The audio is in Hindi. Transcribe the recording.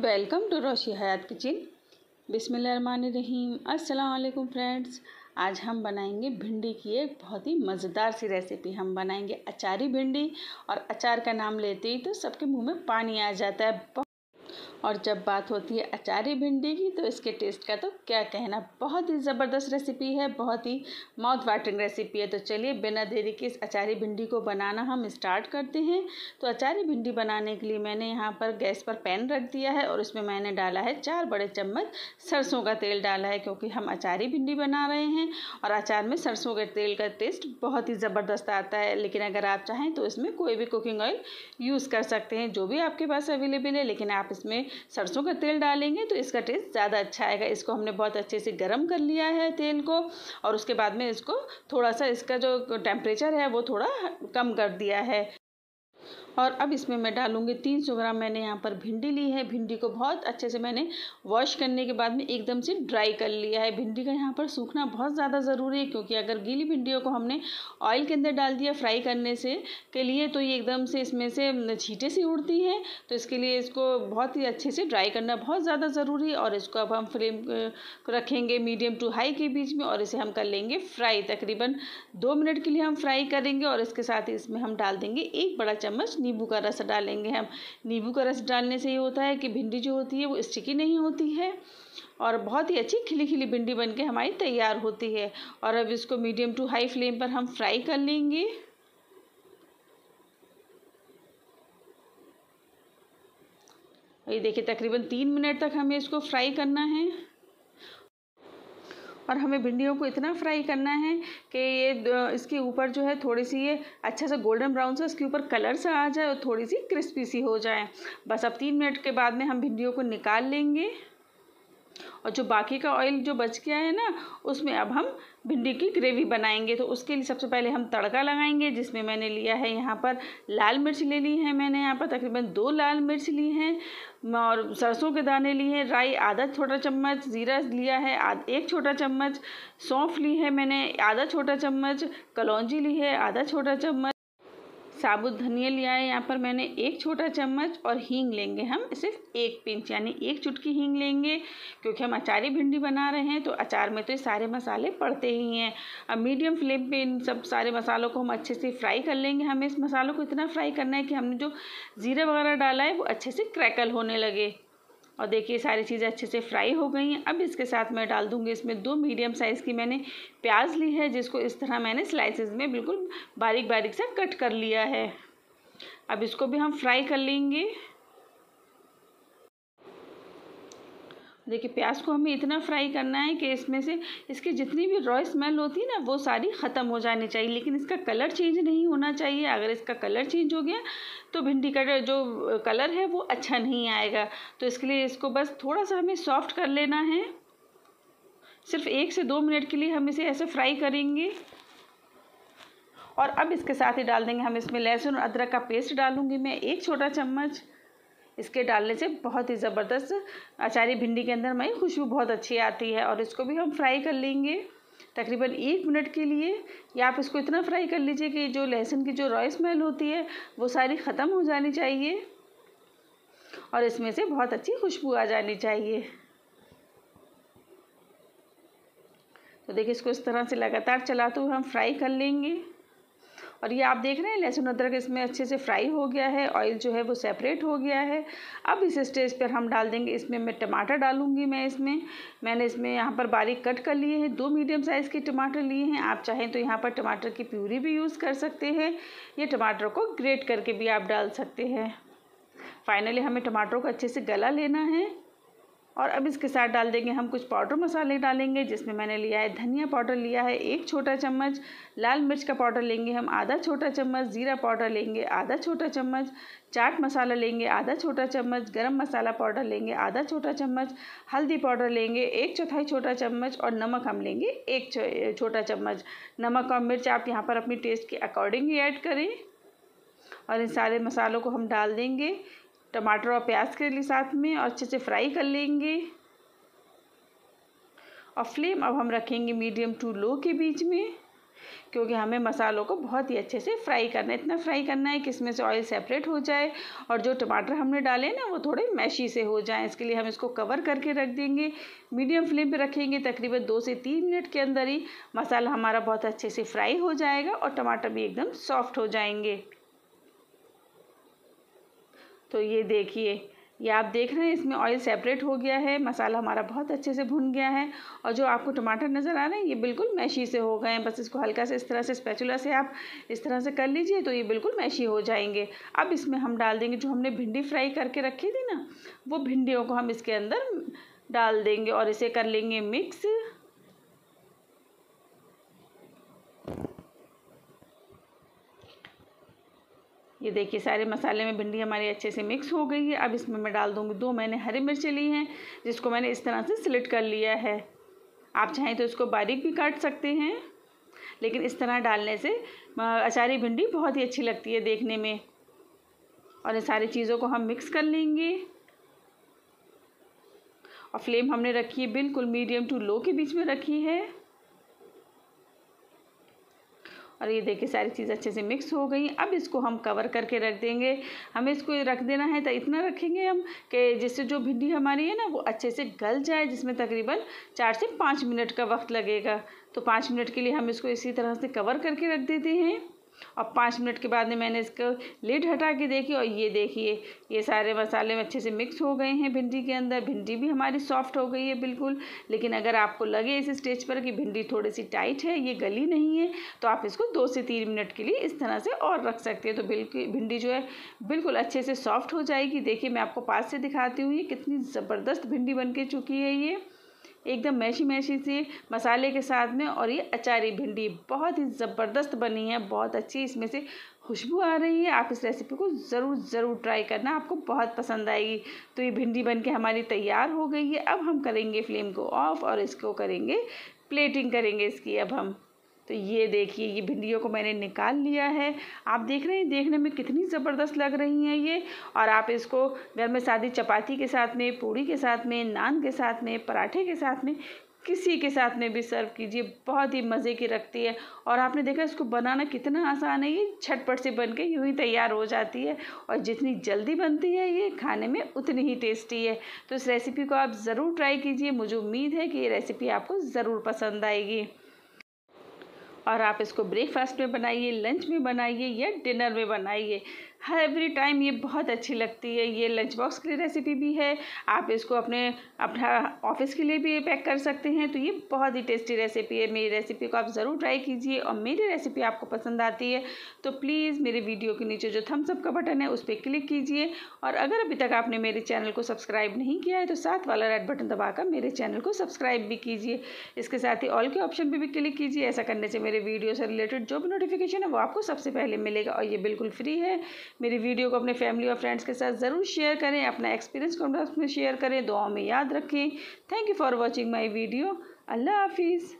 welcome to Roshi Hayat kitchen बिसमीम अस्सलाम फ्रेंड्स आज हम बनाएंगे भिंडी की एक बहुत ही मज़ेदार सी रेसिपी हम बनाएंगे अचारी भिंडी और अचार का नाम लेते ही तो सबके मुंह में पानी आ जाता है और जब बात होती है अचारी भिंडी की तो इसके टेस्ट का तो क्या कहना बहुत ही ज़बरदस्त रेसिपी है बहुत ही माउथ वाटरिंग रेसिपी है तो चलिए बिना देरी के इस अचारी भिंडी को बनाना हम स्टार्ट करते हैं तो अचारी भिंडी बनाने के लिए मैंने यहाँ पर गैस पर पैन रख दिया है और उसमें मैंने डाला है चार बड़े चम्मच सरसों का तेल डाला है क्योंकि हम अचारी भिंडी बना रहे हैं और अचार में सरसों के तेल का टेस्ट बहुत ही ज़बरदस्त आता है लेकिन अगर आप चाहें तो इसमें कोई भी कुकिंग ऑयल यूज़ कर सकते हैं जो भी आपके पास अवेलेबल है लेकिन आप इसमें सरसों का तेल डालेंगे तो इसका टेस्ट ज़्यादा अच्छा आएगा इसको हमने बहुत अच्छे से गर्म कर लिया है तेल को और उसके बाद में इसको थोड़ा सा इसका जो टेम्परेचर है वो थोड़ा कम कर दिया है और अब इसमें मैं डालूंगी तीन सौ ग्राम मैंने यहाँ पर भिंडी ली है भिंडी को बहुत अच्छे से मैंने वॉश करने के बाद में एकदम से ड्राई कर लिया है भिंडी का यहाँ पर सूखना बहुत ज़्यादा ज़रूरी है क्योंकि अगर गीली भिंडियों को हमने ऑयल के अंदर डाल दिया फ्राई करने से के लिए तो ये एकदम से इसमें से छीटे सी उड़ती हैं तो इसके लिए इसको बहुत ही अच्छे से ड्राई करना बहुत ज़्यादा ज़रूरी है और इसको अब हम फ्लेम रखेंगे मीडियम टू हाई के बीच में और इसे हम कर लेंगे फ्राई तकरीबन दो मिनट के लिए हम फ्राई करेंगे और इसके साथ ही इसमें हम डाल देंगे एक बड़ा चम्मच नींबू का रस डालेंगे हम नींबू का रस डालने से ये होता है कि भिंडी जो होती है वो स्टिकी नहीं होती है और बहुत ही अच्छी खिली खिली भिंडी बन के हमारी तैयार होती है और अब इसको मीडियम टू हाई फ्लेम पर हम फ्राई कर लेंगे ये देखिए तकरीबन तीन मिनट तक हमें इसको फ्राई करना है और हमें भिंडियों को इतना फ्राई करना है कि ये इसके ऊपर जो है थोड़ी सी ये अच्छा सा गोल्डन ब्राउन सा इसके ऊपर कलर सा आ जाए और थोड़ी सी क्रिस्पी सी हो जाए बस अब तीन मिनट के बाद में हम भिंडियों को निकाल लेंगे और जो बाकी का ऑयल जो बच गया है ना उसमें अब हम भिंडी की ग्रेवी बनाएंगे तो उसके लिए सबसे पहले हम तड़का लगाएंगे जिसमें मैंने लिया है यहाँ पर लाल मिर्च ले ली है मैंने यहाँ पर तकरीबन दो लाल मिर्च ली हैं और सरसों के दाने लिए हैं राई आधा छोटा चम्मच ज़ीरा लिया है एक छोटा चम्मच सौंफ ली है मैंने आधा छोटा चम्मच कलौजी ली है आधा छोटा चम्मच साबुत धनिया लिया है यहाँ पर मैंने एक छोटा चम्मच और हींग लेंगे हम सिर्फ एक पिंच यानी एक चुटकी हींग लेंगे क्योंकि हम अचारी भिंडी बना रहे हैं तो अचार में तो ये सारे मसाले पड़ते ही हैं अब मीडियम फ्लेम पे इन सब सारे मसालों को हम अच्छे से फ्राई कर लेंगे हमें इस मसालों को इतना फ्राई करना है कि हमने जो ज़ीरा वगैरह डाला है वो अच्छे से क्रैकल होने लगे और देखिए सारी चीज़ें अच्छे से फ्राई हो गई हैं अब इसके साथ मैं डाल दूँगी इसमें दो मीडियम साइज़ की मैंने प्याज ली है जिसको इस तरह मैंने स्लाइसिस में बिल्कुल बारीक बारीक से कट कर लिया है अब इसको भी हम फ्राई कर लेंगे देखिए प्याज को हमें इतना फ्राई करना है कि इसमें से इसकी जितनी भी रॉय स्मेल होती है ना वो सारी ख़त्म हो जानी चाहिए लेकिन इसका कलर चेंज नहीं होना चाहिए अगर इसका कलर चेंज हो गया तो भिंडी का जो कलर है वो अच्छा नहीं आएगा तो इसके लिए इसको बस थोड़ा सा हमें सॉफ्ट कर लेना है सिर्फ एक से दो मिनट के लिए हम इसे ऐसे फ्राई करेंगे और अब इसके साथ ही डाल देंगे हम इसमें लहसुन और अदरक का पेस्ट डालूंगी मैं एक छोटा चम्मच इसके डालने से बहुत ही ज़बरदस्त अचारी भिंडी के अंदर मई खुशबू बहुत अच्छी आती है और इसको भी हम फ्राई कर लेंगे तकरीबन एक मिनट के लिए या आप इसको इतना फ्राई कर लीजिए कि जो लहसुन की जो रॉय स्मेल होती है वो सारी ख़त्म हो जानी चाहिए और इसमें से बहुत अच्छी खुशबू आ जानी चाहिए तो देखिए इसको इस तरह से लगातार चलाते हुए हम फ्राई कर लेंगे और ये आप देख रहे हैं लहसुन अदरक इसमें अच्छे से फ्राई हो गया है ऑयल जो है वो सेपरेट हो गया है अब इस स्टेज पर हम डाल देंगे इसमें मैं टमाटर डालूंगी मैं इसमें मैंने इसमें यहाँ पर बारीक कट कर लिए हैं दो मीडियम साइज़ के टमाटर लिए हैं आप चाहें तो यहाँ पर टमाटर की प्यूरी भी यूज़ कर सकते हैं या टमाटर को ग्रेट करके भी आप डाल सकते हैं फाइनली हमें टमाटरों को अच्छे से गला लेना है और अब इसके साथ डाल देंगे हम कुछ पाउडर मसाले डालेंगे जिसमें मैंने लिया है धनिया पाउडर लिया है एक छोटा चम्मच लाल मिर्च का पाउडर लेंगे हम आधा छोटा चम्मच ज़ीरा पाउडर लेंगे आधा छोटा चम्मच चाट मसाला लेंगे आधा छोटा चम्मच गरम मसाला पाउडर लेंगे आधा छोटा चम्मच हल्दी पाउडर लेंगे एक चौथाई छोटा चम्मच और नमक हम लेंगे एक छोटा चम्मच नमक और मिर्च आप यहाँ पर अपनी टेस्ट के अकॉर्डिंग ही ऐड करें और इन सारे मसालों को हम डाल देंगे टमाटर और प्याज के लिए साथ में और अच्छे से फ्राई कर लेंगे और फ्लेम अब हम रखेंगे मीडियम टू लो के बीच में क्योंकि हमें मसालों को बहुत ही अच्छे से फ्राई करना है इतना फ्राई करना है कि इसमें से ऑयल सेपरेट हो जाए और जो टमाटर हमने डाले ना वो थोड़े मैशी से हो जाए इसके लिए हम इसको कवर करके रख देंगे मीडियम फ्लेम पे रखेंगे तकरीबन दो से तीन मिनट के अंदर ही मसाला हमारा बहुत अच्छे से फ्राई हो जाएगा और टमाटर भी एकदम सॉफ्ट हो जाएंगे तो ये देखिए ये आप देख रहे हैं इसमें ऑयल सेपरेट हो गया है मसाला हमारा बहुत अच्छे से भुन गया है और जो आपको टमाटर नज़र आ रहे हैं ये बिल्कुल मैशी से हो गए हैं बस इसको हल्का से इस तरह से स्पैचुला से आप इस तरह से कर लीजिए तो ये बिल्कुल मैशी हो जाएंगे अब इसमें हम डाल देंगे जो हमने भिंडी फ्राई करके रखी थी ना वो भिंडियों को हम इसके अंदर डाल देंगे और इसे कर लेंगे मिक्स देखिए सारे मसाले में भिंडी हमारी अच्छे से मिक्स हो गई है अब इसमें मैं डाल दूँगी दो मैंने हरी मिर्च ली हैं जिसको मैंने इस तरह से सिलेक्ट कर लिया है आप चाहें तो इसको बारीक भी काट सकते हैं लेकिन इस तरह डालने से अचारी भिंडी बहुत ही अच्छी लगती है देखने में और इन सारी चीज़ों को हम मिक्स कर लेंगे और फ्लेम हमने रखी है बिल्कुल मीडियम टू लो के बीच में रखी है और ये देखिए सारी चीज़ अच्छे से मिक्स हो गई अब इसको हम कवर करके रख देंगे हमें इसको रख देना है तो इतना रखेंगे हम कि जिससे जो भिंडी हमारी है ना वो अच्छे से गल जाए जिसमें तकरीबन चार से पाँच मिनट का वक्त लगेगा तो पाँच मिनट के लिए हम इसको इसी तरह से कवर करके रख देते हैं और पाँच मिनट के बाद में मैंने इसको लिड हटा के देखी और ये देखिए ये सारे मसाले अच्छे से मिक्स हो गए हैं भिंडी के अंदर भिंडी भी हमारी सॉफ्ट हो गई है बिल्कुल लेकिन अगर आपको लगे इस स्टेज पर कि भिंडी थोड़ी सी टाइट है ये गली नहीं है तो आप इसको दो से तीन मिनट के लिए इस तरह से और रख सकते हैं तो बिल्कुल भिंडी जो है बिल्कुल अच्छे से सॉफ्ट हो जाएगी देखिए मैं आपको पास से दिखाती हूँ ये कितनी ज़बरदस्त भिंडी बन के चुकी है ये एकदम मैशी मैशी सी मसाले के साथ में और ये अचारी भिंडी बहुत ही ज़बरदस्त बनी है बहुत अच्छी इसमें से खुशबू आ रही है आप इस रेसिपी को ज़रूर ज़रूर ट्राई करना आपको बहुत पसंद आएगी तो ये भिंडी बनके हमारी तैयार हो गई है अब हम करेंगे फ्लेम को ऑफ़ और इसको करेंगे प्लेटिंग करेंगे इसकी अब हम तो ये देखिए ये भिंडियों को मैंने निकाल लिया है आप देख रहे हैं देखने में कितनी ज़बरदस्त लग रही हैं ये और आप इसको घर में सादी चपाती के साथ में पूड़ी के साथ में नान के साथ में पराठे के साथ में किसी के साथ में भी सर्व कीजिए बहुत ही मज़े की रखती है और आपने देखा इसको बनाना कितना आसान है ये छटपट से बन के यूँ ही तैयार हो जाती है और जितनी जल्दी बनती है ये खाने में उतनी ही टेस्टी है तो इस रेसिपी को आप ज़रूर ट्राई कीजिए मुझे उम्मीद है कि ये रेसिपी आपको ज़रूर पसंद आएगी और आप इसको ब्रेकफास्ट में बनाइए लंच में बनाइए या डिनर में बनाइए हर एवरी टाइम ये बहुत अच्छी लगती है ये लंच बॉक्स के लिए रेसिपी भी है आप इसको अपने अपना ऑफिस के लिए भी पैक कर सकते हैं तो ये बहुत ही टेस्टी रेसिपी है मेरी रेसिपी को आप ज़रूर ट्राई कीजिए और मेरी रेसिपी आपको पसंद आती है तो प्लीज़ मेरे वीडियो के नीचे जो थम्सअप का बटन है उस पर क्लिक कीजिए और अगर अभी तक आपने मेरे चैनल को सब्सक्राइब नहीं किया है तो साथ वाला रेड बटन दबाकर मेरे चैनल को सब्सक्राइब भी कीजिए इसके साथ ही ऑल के ऑप्शन पर भी क्लिक कीजिए ऐसा करने से मेरे वीडियो से रिलेटेड जो भी नोटिफिकेशन है वो आपको सबसे पहले मिलेगा और ये बिल्कुल फ्री है मेरी वीडियो को अपने फैमिली और फ्रेंड्स के साथ ज़रूर शेयर करें अपना एक्सपीरियंस कमेंट बॉक्स में शेयर करें दुआओं में याद रखें thank you for watching my video अल्लाह हाफिज़